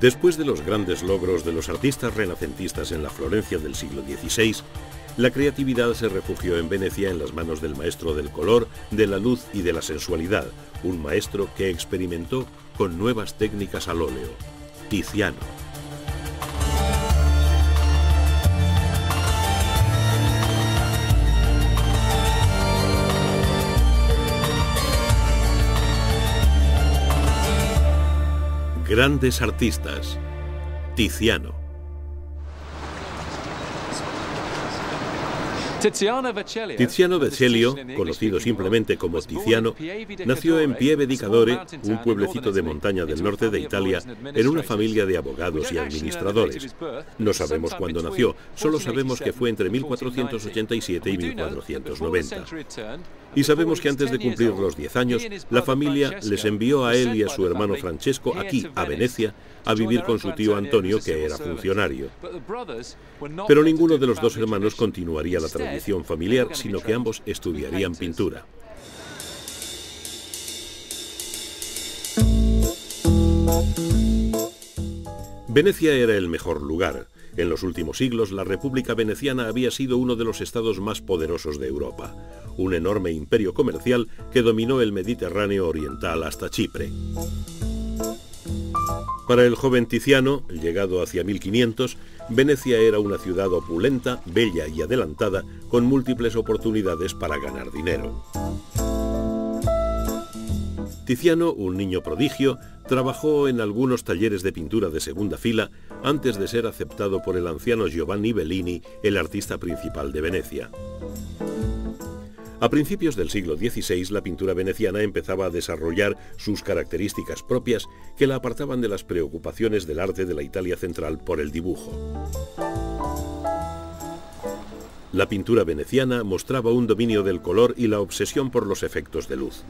Después de los grandes logros de los artistas renacentistas en la Florencia del siglo XVI, la creatividad se refugió en Venecia en las manos del maestro del color, de la luz y de la sensualidad, un maestro que experimentó con nuevas técnicas al óleo, Tiziano. Grandes artistas. Tiziano. Tiziano Vecellio, conocido simplemente como pues, Tiziano, nació en Pieve di Cadore, un pueblecito de montaña del norte de Italia, en una familia de abogados y administradores. No sabemos cuándo nació, solo sabemos que fue entre 1487 y 1490. Y sabemos que antes de cumplir los 10 años, la familia les envió a él y a su hermano Francesco aquí, a Venecia, a vivir con su tío Antonio, que era funcionario. Pero ninguno de los dos hermanos continuaría la tradición familiar, sino que ambos estudiarían pintura. Venecia era el mejor lugar. En los últimos siglos, la República Veneciana había sido uno de los estados más poderosos de Europa, un enorme imperio comercial que dominó el Mediterráneo Oriental hasta Chipre. Para el joven Tiziano, llegado hacia 1500, Venecia era una ciudad opulenta, bella y adelantada, con múltiples oportunidades para ganar dinero. Tiziano, un niño prodigio, trabajó en algunos talleres de pintura de segunda fila antes de ser aceptado por el anciano Giovanni Bellini, el artista principal de Venecia. A principios del siglo XVI la pintura veneciana empezaba a desarrollar sus características propias que la apartaban de las preocupaciones del arte de la Italia central por el dibujo. La pintura veneciana mostraba un dominio del color y la obsesión por los efectos de luz.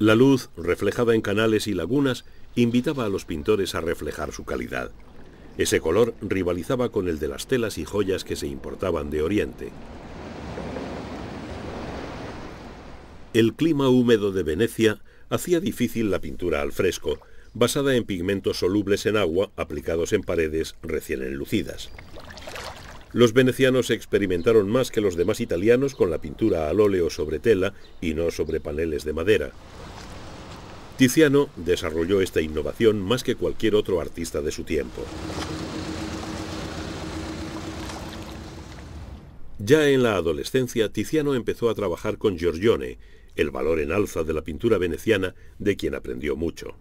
La luz, reflejada en canales y lagunas, invitaba a los pintores a reflejar su calidad. Ese color rivalizaba con el de las telas y joyas que se importaban de Oriente. El clima húmedo de Venecia hacía difícil la pintura al fresco, basada en pigmentos solubles en agua aplicados en paredes recién enlucidas. Los venecianos experimentaron más que los demás italianos con la pintura al óleo sobre tela y no sobre paneles de madera. Tiziano desarrolló esta innovación más que cualquier otro artista de su tiempo. Ya en la adolescencia, Tiziano empezó a trabajar con Giorgione, el valor en alza de la pintura veneciana de quien aprendió mucho.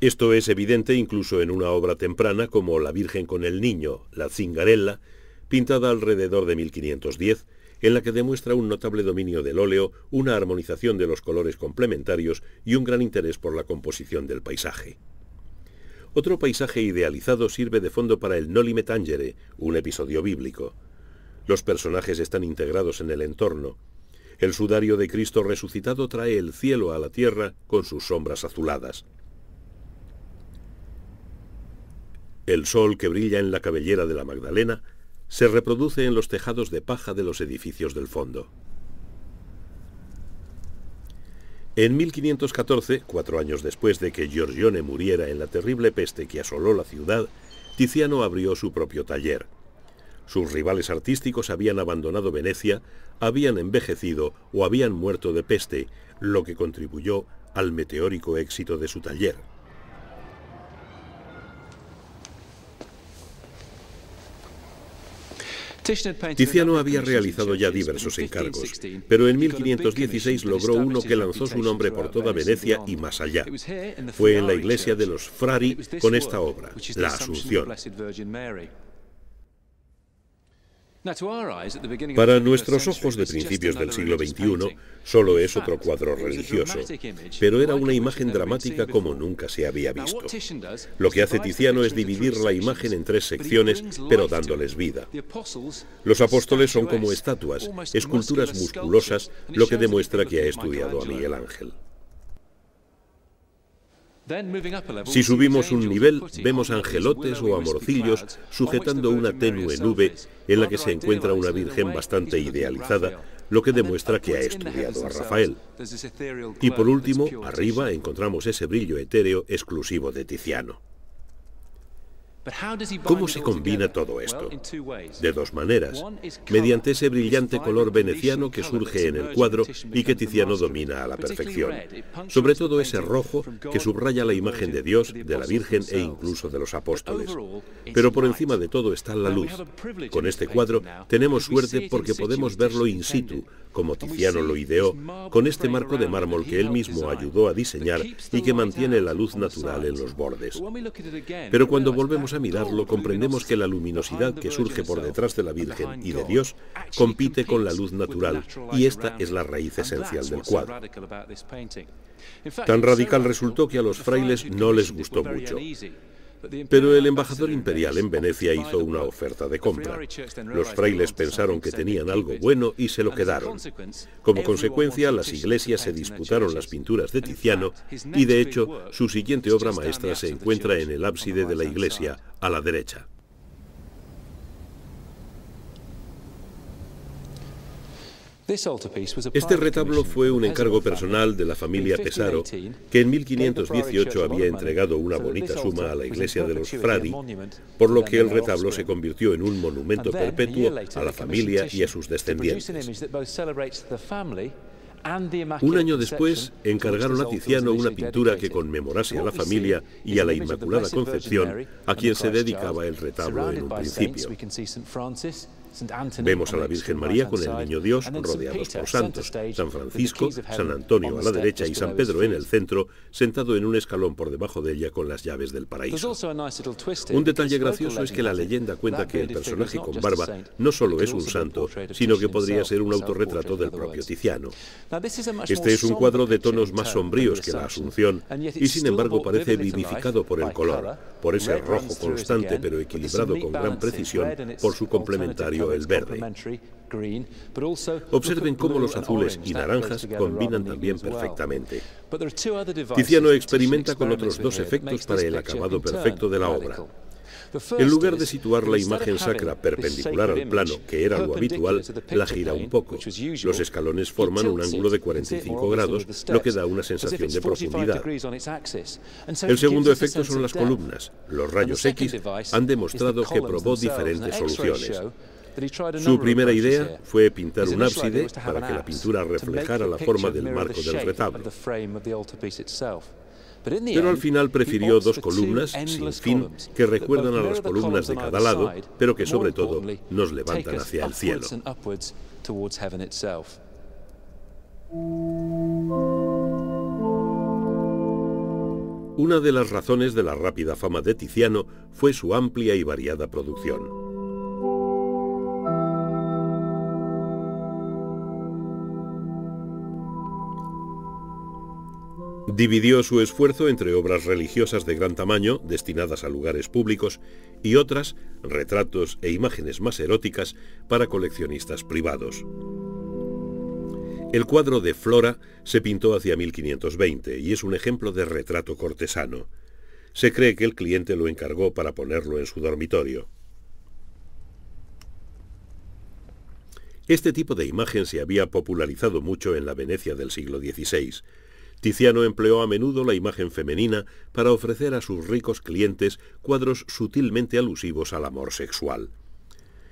Esto es evidente incluso en una obra temprana como La Virgen con el Niño, la Zingarella, pintada alrededor de 1510, en la que demuestra un notable dominio del óleo, una armonización de los colores complementarios y un gran interés por la composición del paisaje. Otro paisaje idealizado sirve de fondo para el Noli Tangere, un episodio bíblico. Los personajes están integrados en el entorno. El sudario de Cristo resucitado trae el cielo a la tierra con sus sombras azuladas. El sol que brilla en la cabellera de la Magdalena se reproduce en los tejados de paja de los edificios del fondo. En 1514, cuatro años después de que Giorgione muriera en la terrible peste que asoló la ciudad, Tiziano abrió su propio taller. Sus rivales artísticos habían abandonado Venecia, habían envejecido o habían muerto de peste, lo que contribuyó al meteórico éxito de su taller. Tiziano había realizado ya diversos encargos, pero en 1516 logró uno que lanzó su nombre por toda Venecia y más allá. Fue en la iglesia de los Frari con esta obra, La Asunción. Para nuestros ojos de principios del siglo XXI, solo es otro cuadro religioso, pero era una imagen dramática como nunca se había visto. Lo que hace Tiziano es dividir la imagen en tres secciones, pero dándoles vida. Los apóstoles son como estatuas, esculturas musculosas, lo que demuestra que ha estudiado a Miguel Ángel. Si subimos un nivel, vemos angelotes o amorcillos sujetando una tenue nube en la que se encuentra una virgen bastante idealizada, lo que demuestra que ha estudiado a Rafael. Y por último, arriba encontramos ese brillo etéreo exclusivo de Tiziano. ¿Cómo se combina todo esto? De dos maneras. Mediante ese brillante color veneciano que surge en el cuadro y que Tiziano domina a la perfección. Sobre todo ese rojo que subraya la imagen de Dios, de la Virgen e incluso de los apóstoles. Pero por encima de todo está la luz. Este con este cuadro tenemos suerte porque podemos verlo in situ, como Tiziano lo ideó, con este marco de mármol que él mismo ayudó a diseñar y que mantiene la luz natural en los bordes. Pero cuando volvemos a mirarlo comprendemos que la luminosidad que surge por detrás de la Virgen y de Dios compite con la luz natural y esta es la raíz esencial del cuadro. Tan radical resultó que a los frailes no les gustó mucho. Pero el embajador imperial en Venecia hizo una oferta de compra. Los frailes pensaron que tenían algo bueno y se lo quedaron. Como consecuencia, las iglesias se disputaron las pinturas de Tiziano y, de hecho, su siguiente obra maestra se encuentra en el ábside de la iglesia, a la derecha. Este retablo fue un encargo personal de la familia Pesaro, que en 1518 había entregado una bonita suma a la iglesia de los Fradi, por lo que el retablo se convirtió en un monumento perpetuo a la familia y a sus descendientes. Un año después, encargaron a Tiziano una pintura que conmemorase a la familia y a la Inmaculada Concepción, a quien se dedicaba el retablo en un principio. Vemos a la Virgen María con el Niño Dios rodeados por santos, San Francisco, San Antonio a la derecha y San Pedro en el centro, sentado en un escalón por debajo de ella con las llaves del paraíso. Un detalle gracioso es que la leyenda cuenta que el personaje con barba no solo es un santo, sino que podría ser un autorretrato del propio Tiziano. Este es un cuadro de tonos más sombríos que la Asunción y sin embargo parece vivificado por el color, por ese rojo constante pero equilibrado con gran precisión por su complementario el verde. Observen cómo los azules y naranjas combinan también perfectamente. Tiziano experimenta con otros dos efectos para el acabado perfecto de la obra. En lugar de situar la imagen sacra perpendicular al plano, que era lo habitual, la gira un poco. Los escalones forman un ángulo de 45 grados, lo que da una sensación de profundidad. El segundo efecto son las columnas. Los rayos X han demostrado que probó diferentes soluciones. Su primera idea fue pintar un ábside para que la pintura reflejara la forma del marco del retablo. Pero al final prefirió dos columnas sin fin que recuerdan a las columnas de cada lado, pero que sobre todo nos levantan hacia el cielo. Una de las razones de la rápida fama de Tiziano fue su amplia y variada producción. Dividió su esfuerzo entre obras religiosas de gran tamaño, destinadas a lugares públicos, y otras, retratos e imágenes más eróticas, para coleccionistas privados. El cuadro de Flora se pintó hacia 1520 y es un ejemplo de retrato cortesano. Se cree que el cliente lo encargó para ponerlo en su dormitorio. Este tipo de imagen se había popularizado mucho en la Venecia del siglo XVI. Tiziano empleó a menudo la imagen femenina para ofrecer a sus ricos clientes cuadros sutilmente alusivos al amor sexual.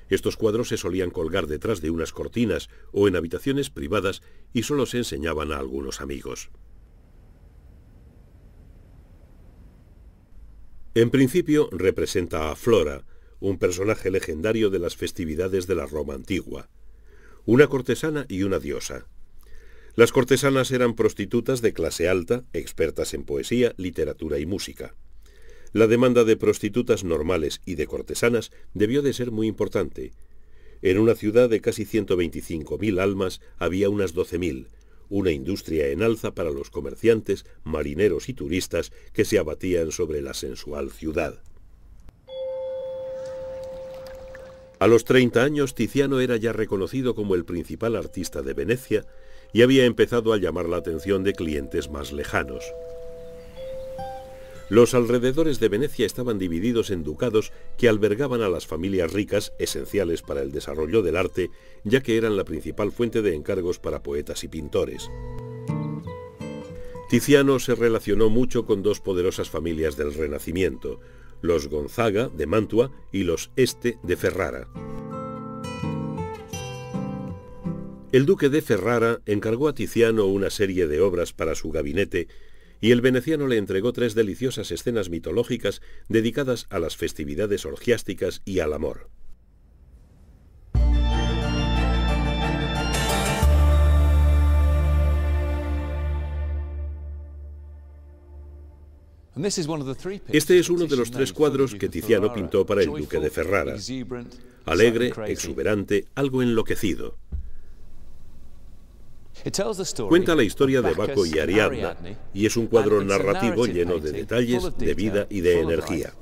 Estos cuadros se solían colgar detrás de unas cortinas o en habitaciones privadas y solo se enseñaban a algunos amigos. En principio representa a Flora, un personaje legendario de las festividades de la Roma antigua, una cortesana y una diosa. Las cortesanas eran prostitutas de clase alta, expertas en poesía, literatura y música. La demanda de prostitutas normales y de cortesanas debió de ser muy importante. En una ciudad de casi 125.000 almas había unas 12.000, una industria en alza para los comerciantes, marineros y turistas que se abatían sobre la sensual ciudad. A los 30 años Tiziano era ya reconocido como el principal artista de Venecia y había empezado a llamar la atención de clientes más lejanos. Los alrededores de Venecia estaban divididos en ducados que albergaban a las familias ricas, esenciales para el desarrollo del arte, ya que eran la principal fuente de encargos para poetas y pintores. Tiziano se relacionó mucho con dos poderosas familias del Renacimiento, los Gonzaga de Mantua y los Este de Ferrara. El duque de Ferrara encargó a Tiziano una serie de obras para su gabinete y el veneciano le entregó tres deliciosas escenas mitológicas dedicadas a las festividades orgiásticas y al amor. Este es uno de los tres cuadros que Tiziano pintó para el duque de Ferrara. Alegre, exuberante, algo enloquecido. Cuenta la historia de Baco y Ariadna y es un cuadro narrativo lleno de detalles, de vida y de energía.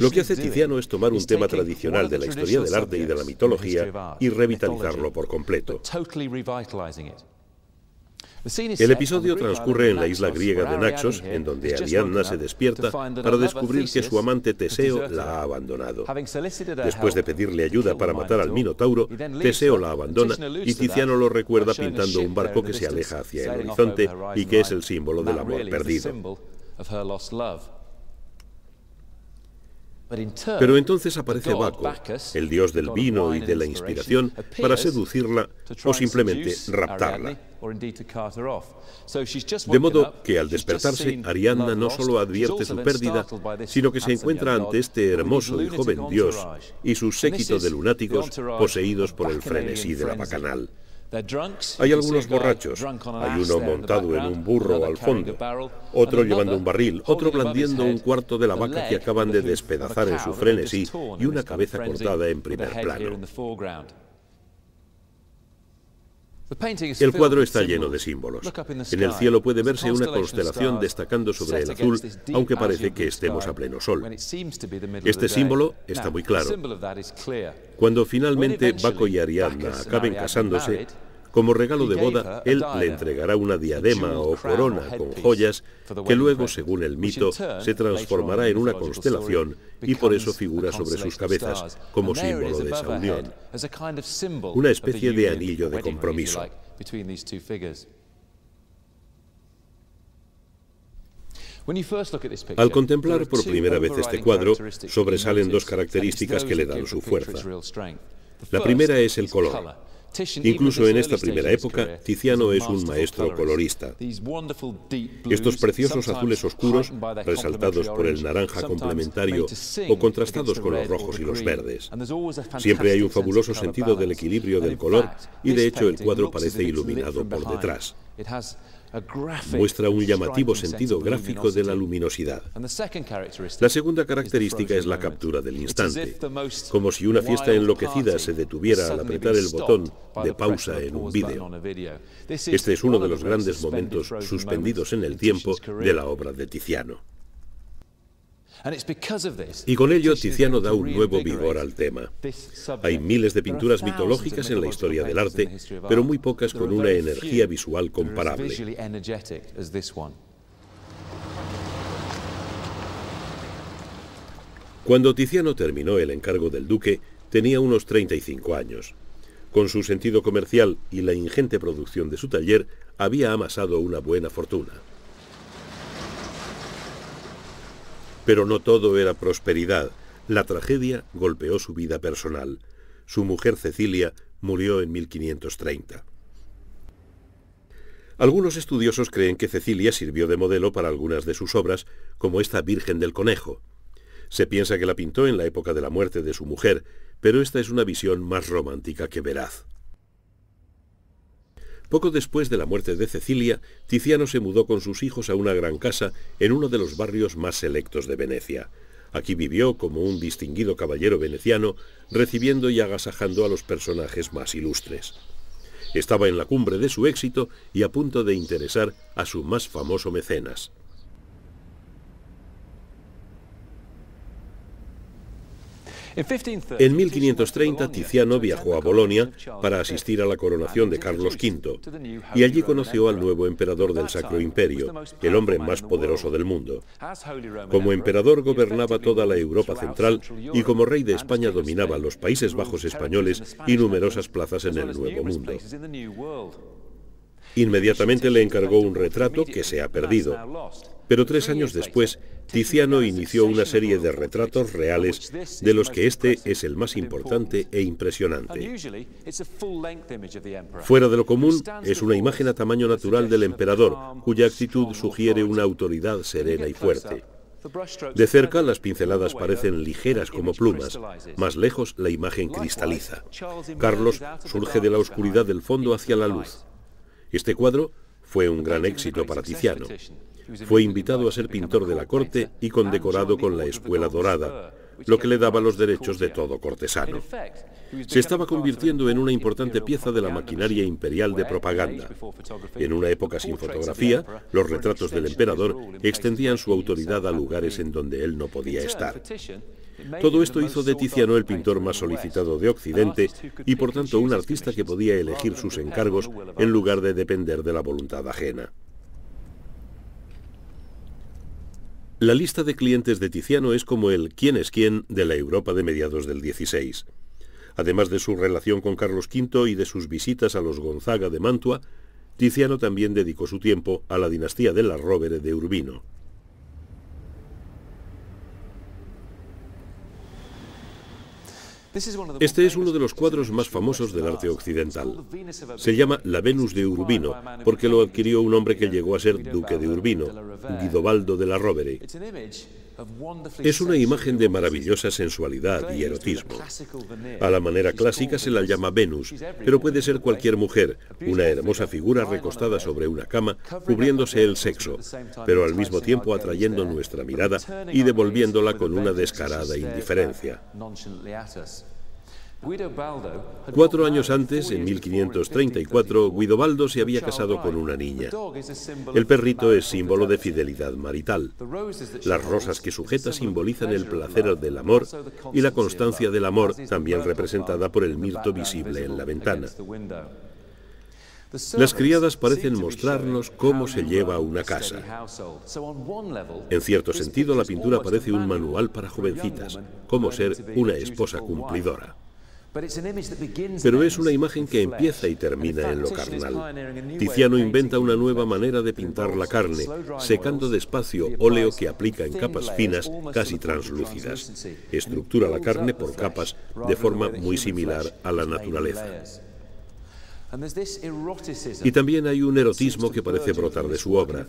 Lo que hace Tiziano es tomar un tema tradicional de la historia del arte y de la mitología y revitalizarlo por completo. El episodio transcurre en la isla griega de Naxos, en donde eh, Ariadna se despierta para descubrir que su amante Teseo la ha abandonado. Después de pedirle ayuda para matar al Minotauro, Teseo la abandona y Tiziano lo recuerda pintando un barco que se aleja hacia el horizonte y que es el símbolo del amor perdido. Pero entonces aparece Baco, el dios del vino y de la inspiración, para seducirla o simplemente raptarla. De modo que al despertarse, Arianna no solo advierte su pérdida, sino que se encuentra ante este hermoso y joven dios y su séquito de lunáticos poseídos por el frenesí de la bacanal. Hay algunos borrachos, hay uno montado en un burro al fondo, otro llevando un barril, otro blandiendo un cuarto de la vaca que acaban de despedazar en su frenesí y una cabeza cortada en primer plano. El cuadro está lleno de símbolos. En el cielo puede verse una constelación destacando sobre el azul, aunque parece que estemos a pleno sol. Este símbolo está muy claro. Cuando finalmente Baco y Ariadna acaben casándose, como regalo de boda, él le entregará una diadema o corona con joyas que luego, según el mito, se transformará en una constelación y por eso figura sobre sus cabezas como símbolo de esa unión, una especie de anillo de compromiso. Al contemplar por primera vez este cuadro, sobresalen dos características que le dan su fuerza. La primera es el color. Incluso en esta primera época, Tiziano es un maestro colorista. Estos preciosos azules oscuros, resaltados por el naranja complementario o contrastados con los rojos y los verdes. Siempre hay un fabuloso sentido del equilibrio del color y de hecho el cuadro parece iluminado por detrás muestra un llamativo sentido gráfico de la luminosidad. La segunda característica es la captura del instante, como si una fiesta enloquecida se detuviera al apretar el botón de pausa en un vídeo. Este es uno de los grandes momentos suspendidos en el tiempo de la obra de Tiziano. Y con ello Tiziano da un nuevo vigor al tema. Hay miles de pinturas mitológicas en la historia del arte, pero muy pocas con una energía visual comparable. Cuando Tiziano terminó el encargo del duque, tenía unos 35 años. Con su sentido comercial y la ingente producción de su taller, había amasado una buena fortuna. Pero no todo era prosperidad. La tragedia golpeó su vida personal. Su mujer Cecilia murió en 1530. Algunos estudiosos creen que Cecilia sirvió de modelo para algunas de sus obras, como esta Virgen del Conejo. Se piensa que la pintó en la época de la muerte de su mujer, pero esta es una visión más romántica que veraz. Poco después de la muerte de Cecilia, Tiziano se mudó con sus hijos a una gran casa en uno de los barrios más selectos de Venecia. Aquí vivió como un distinguido caballero veneciano, recibiendo y agasajando a los personajes más ilustres. Estaba en la cumbre de su éxito y a punto de interesar a su más famoso mecenas. En 1530 Tiziano viajó a Bolonia para asistir a la coronación de Carlos V y allí conoció al nuevo emperador del Sacro Imperio, el hombre más poderoso del mundo. Como emperador gobernaba toda la Europa central y como rey de España dominaba los Países Bajos españoles y numerosas plazas en el Nuevo Mundo. Inmediatamente le encargó un retrato que se ha perdido. Pero tres años después, Tiziano inició una serie de retratos reales, de los que este es el más importante e impresionante. Fuera de lo común, es una imagen a tamaño natural del emperador, cuya actitud sugiere una autoridad serena y fuerte. De cerca las pinceladas parecen ligeras como plumas, más lejos la imagen cristaliza. Carlos surge de la oscuridad del fondo hacia la luz. Este cuadro fue un gran éxito para Tiziano. Fue invitado a ser pintor de la corte y condecorado con la escuela dorada, lo que le daba los derechos de todo cortesano. Se estaba convirtiendo en una importante pieza de la maquinaria imperial de propaganda. En una época sin fotografía, los retratos del emperador extendían su autoridad a lugares en donde él no podía estar. Todo esto hizo de Tiziano el pintor más solicitado de Occidente y por tanto un artista que podía elegir sus encargos en lugar de depender de la voluntad ajena. La lista de clientes de Tiziano es como el quién es quién de la Europa de mediados del XVI. Además de su relación con Carlos V y de sus visitas a los Gonzaga de Mantua, Tiziano también dedicó su tiempo a la dinastía de la Róvere de Urbino. Este es uno de los cuadros más famosos del arte occidental. Se llama La Venus de Urbino, porque lo adquirió un hombre que llegó a ser duque de Urbino, Guidobaldo de la Rovere. Es una imagen de maravillosa sensualidad y erotismo. A la manera clásica se la llama Venus, pero puede ser cualquier mujer, una hermosa figura recostada sobre una cama, cubriéndose el sexo, pero al mismo tiempo atrayendo nuestra mirada y devolviéndola con una descarada indiferencia. Cuatro años antes, en 1534, Guidobaldo se había casado con una niña. El perrito es símbolo de fidelidad marital. Las rosas que sujeta simbolizan el placer del amor y la constancia del amor, también representada por el mirto visible en la ventana. Las criadas parecen mostrarnos cómo se lleva una casa. En cierto sentido, la pintura parece un manual para jovencitas, cómo ser una esposa cumplidora. Pero es una imagen que empieza y termina en lo carnal. Tiziano inventa una nueva manera de pintar la carne, secando despacio óleo que aplica en capas finas, casi translúcidas. Estructura la carne por capas de forma muy similar a la naturaleza. Y también hay un erotismo que parece brotar de su obra.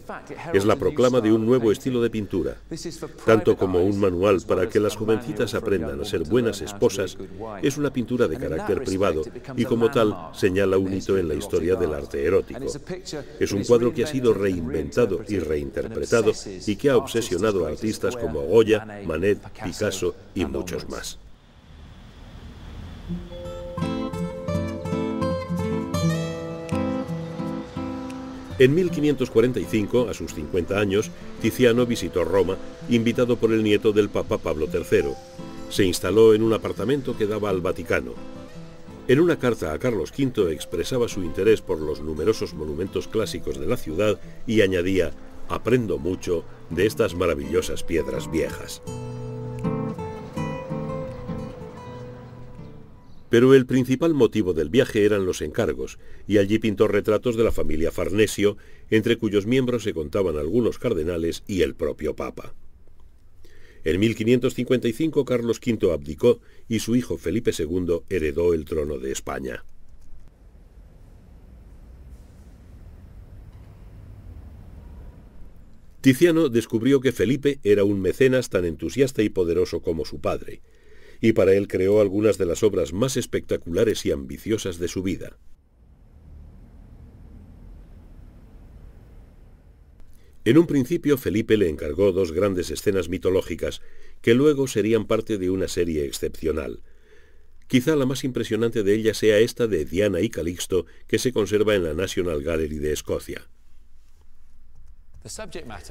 Es la proclama de un nuevo estilo de pintura, tanto como un manual para que las jovencitas aprendan a ser buenas esposas, es una pintura de carácter privado y como tal señala un hito en la historia del arte erótico. Es un cuadro que ha sido reinventado y reinterpretado y que ha obsesionado a artistas como Goya, Manet, Picasso y muchos más. En 1545, a sus 50 años, Tiziano visitó Roma, invitado por el nieto del Papa Pablo III. Se instaló en un apartamento que daba al Vaticano. En una carta a Carlos V expresaba su interés por los numerosos monumentos clásicos de la ciudad y añadía, aprendo mucho de estas maravillosas piedras viejas. Pero el principal motivo del viaje eran los encargos, y allí pintó retratos de la familia Farnesio, entre cuyos miembros se contaban algunos cardenales y el propio Papa. En 1555 Carlos V abdicó y su hijo Felipe II heredó el trono de España. Tiziano descubrió que Felipe era un mecenas tan entusiasta y poderoso como su padre, y para él creó algunas de las obras más espectaculares y ambiciosas de su vida. En un principio Felipe le encargó dos grandes escenas mitológicas que luego serían parte de una serie excepcional. Quizá la más impresionante de ellas sea esta de Diana y Calixto que se conserva en la National Gallery de Escocia.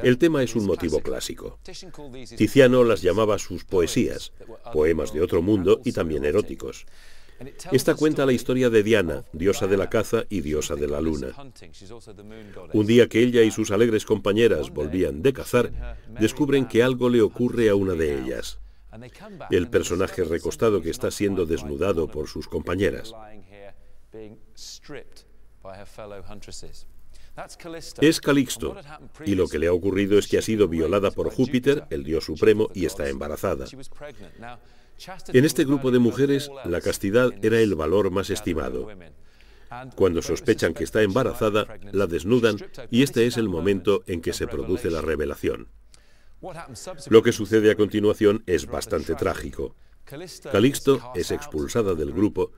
El tema es un motivo clásico. Tiziano las llamaba sus poesías, poemas de otro mundo y también eróticos. Esta cuenta la historia de Diana, diosa de la caza y diosa de la luna. Un día que ella y sus alegres compañeras volvían de cazar, descubren que algo le ocurre a una de ellas. El personaje recostado que está siendo desnudado por sus compañeras. Es Calixto, y lo que le ha ocurrido es que ha sido violada por Júpiter, el dios supremo, y está embarazada. En este grupo de mujeres, la castidad era el valor más estimado. Cuando sospechan que está embarazada, la desnudan y este es el momento en que se produce la revelación. Lo que sucede a continuación es bastante trágico. Calixto es expulsada del grupo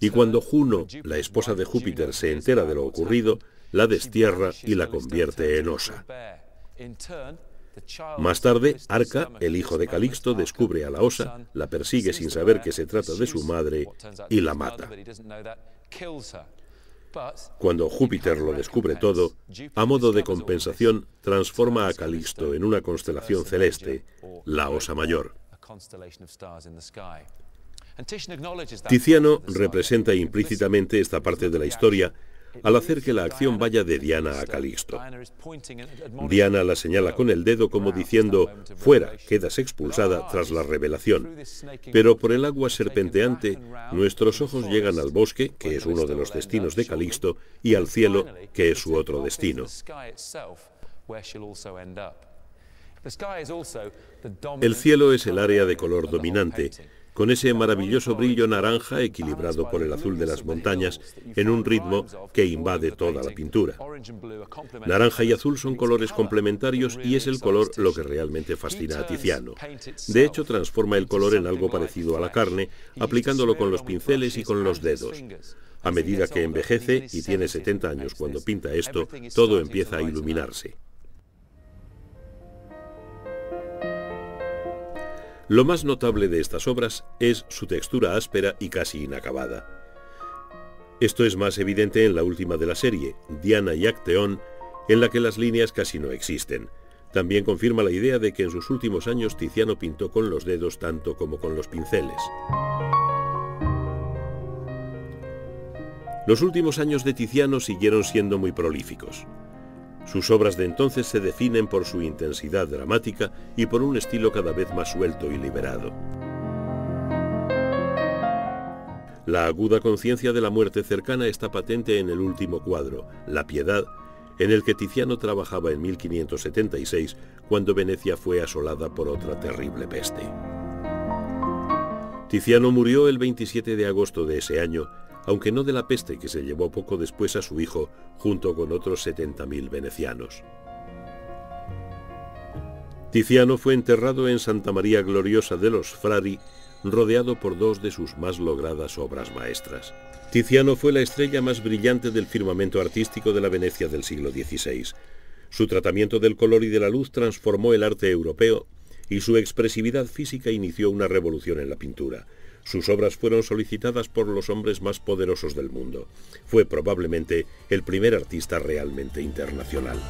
y cuando Juno, la esposa de Júpiter, se entera de lo ocurrido, la destierra y la convierte en osa. Más tarde, Arca, el hijo de Calixto, descubre a la osa, la persigue sin saber que se trata de su madre y la mata. Cuando Júpiter lo descubre todo, a modo de compensación, transforma a Calixto en una constelación celeste, la Osa Mayor. Tiziano representa implícitamente esta parte de la historia al hacer que la acción vaya de Diana a Calixto. Diana la señala con el dedo como diciendo, fuera, quedas expulsada tras la revelación. Pero por el agua serpenteante, nuestros ojos llegan al bosque, que es uno de los destinos de Calixto, y al cielo, que es su otro destino. El cielo es el área de color dominante con ese maravilloso brillo naranja equilibrado por el azul de las montañas en un ritmo que invade toda la pintura. Naranja y azul son colores complementarios y es el color lo que realmente fascina a Tiziano. De hecho, transforma el color en algo parecido a la carne, aplicándolo con los pinceles y con los dedos. A medida que envejece y tiene 70 años cuando pinta esto, todo empieza a iluminarse. Lo más notable de estas obras es su textura áspera y casi inacabada. Esto es más evidente en la última de la serie, Diana y Acteón, en la que las líneas casi no existen. También confirma la idea de que en sus últimos años Tiziano pintó con los dedos tanto como con los pinceles. Los últimos años de Tiziano siguieron siendo muy prolíficos. Sus obras de entonces se definen por su intensidad dramática y por un estilo cada vez más suelto y liberado. La aguda conciencia de la muerte cercana está patente en el último cuadro, La Piedad, en el que Tiziano trabajaba en 1576, cuando Venecia fue asolada por otra terrible peste. Tiziano murió el 27 de agosto de ese año, aunque no de la peste que se llevó poco después a su hijo junto con otros 70.000 venecianos. Tiziano fue enterrado en Santa María Gloriosa de los Frari, rodeado por dos de sus más logradas obras maestras. Tiziano fue la estrella más brillante del firmamento artístico de la Venecia del siglo XVI. Su tratamiento del color y de la luz transformó el arte europeo y su expresividad física inició una revolución en la pintura. Sus obras fueron solicitadas por los hombres más poderosos del mundo. Fue probablemente el primer artista realmente internacional.